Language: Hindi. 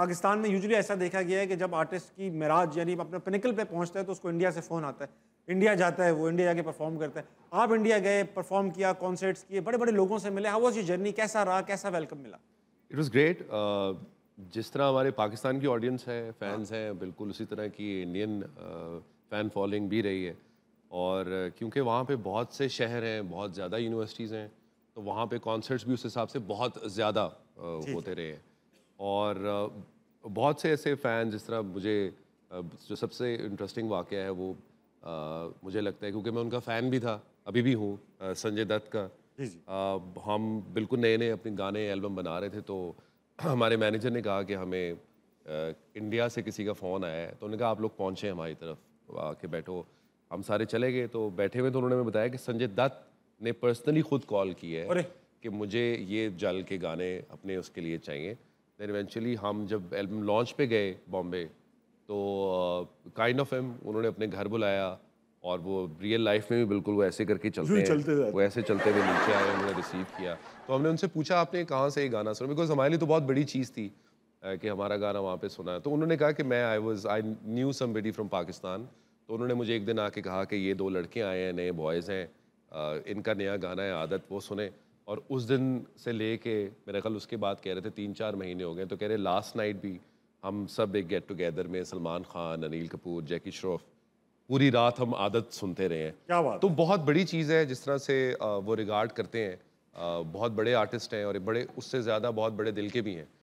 पाकिस्तान में यूजली ऐसा देखा गया है कि जब आर्टिस्ट की मराज यानी अपने पिनिकल पे पहुंचता है तो उसको इंडिया से फ़ोन आता है इंडिया जाता है वो इंडिया जाके परफॉर्म करता है आप इंडिया गए परफॉर्म किया कॉन्सर्ट्स किए बड़े बड़े लोगों से मिले हाउ वॉज ये जर्नी कैसा रहा कैसा वेलकम मिला इट वॉज़ ग्रेट जिस तरह हमारे पाकिस्तान की ऑडियंस है फैंस हाँ। हैं बिल्कुल उसी तरह की इंडियन फ़ैन फॉलोइंग भी रही है और uh, क्योंकि वहाँ पे बहुत से शहर हैं बहुत ज़्यादा यूनिवर्सिटीज़ हैं तो वहाँ पे कॉन्सर्ट्स भी उस हिसाब से बहुत ज़्यादा uh, होते रहे हैं और बहुत से ऐसे फ़ैन जिस तरह मुझे जो सबसे इंटरेस्टिंग वाक़ है वो आ, मुझे लगता है क्योंकि मैं उनका फ़ैन भी था अभी भी हूँ संजय दत्त का जी जी। आ, हम बिल्कुल नए नए अपने गाने एल्बम बना रहे थे तो हमारे मैनेजर ने कहा कि हमें इंडिया से किसी का फ़ोन आया है तो उन्होंने कहा आप लोग पहुँचे हमारी तरफ आके बैठो हम सारे चले गए तो बैठे हुए तो उन्होंने बताया कि संजय दत्त ने पर्सनली खुद कॉल की है कि मुझे ये जल के गाने अपने उसके लिए चाहिए देन इवेंचुअली हम जब एल्बम लॉन्च पे गए बॉम्बे तो काइंड ऑफ एम उन्होंने अपने घर बुलाया और वो रियल लाइफ में भी बिल्कुल वो ऐसे करके चलते हैं चलते वो ऐसे चलते हुए नीचे आए उन्होंने रिसीव किया तो हमने उनसे पूछा आपने कहाँ से ये गाना सुना बिकॉज हमारे लिए तो बहुत बड़ी चीज़ थी uh, कि हमारा गाना वहाँ पे सुना है तो उन्होंने कहा कि मैं I was I knew Bedi from Pakistan तो उन्होंने मुझे एक दिन आके कहा कि ये दो लड़के आए हैं नए बॉयज़ हैं uh, इनका नया गाना है आदत वो सुने और उस दिन से ले के मेरा ख्याल उसके बाद कह रहे थे तीन चार महीने हो गए तो कह रहे लास्ट नाइट भी हम सब एक गेट टुगेदर में सलमान खान अनिल कपूर जैकी श्रॉफ पूरी रात हम आदत सुनते रहे हैं क्या बात तो बहुत बड़ी चीज़ है जिस तरह से वो रिगार्ड करते हैं बहुत बड़े आर्टिस्ट हैं और बड़े उससे ज़्यादा बहुत बड़े दिल के भी हैं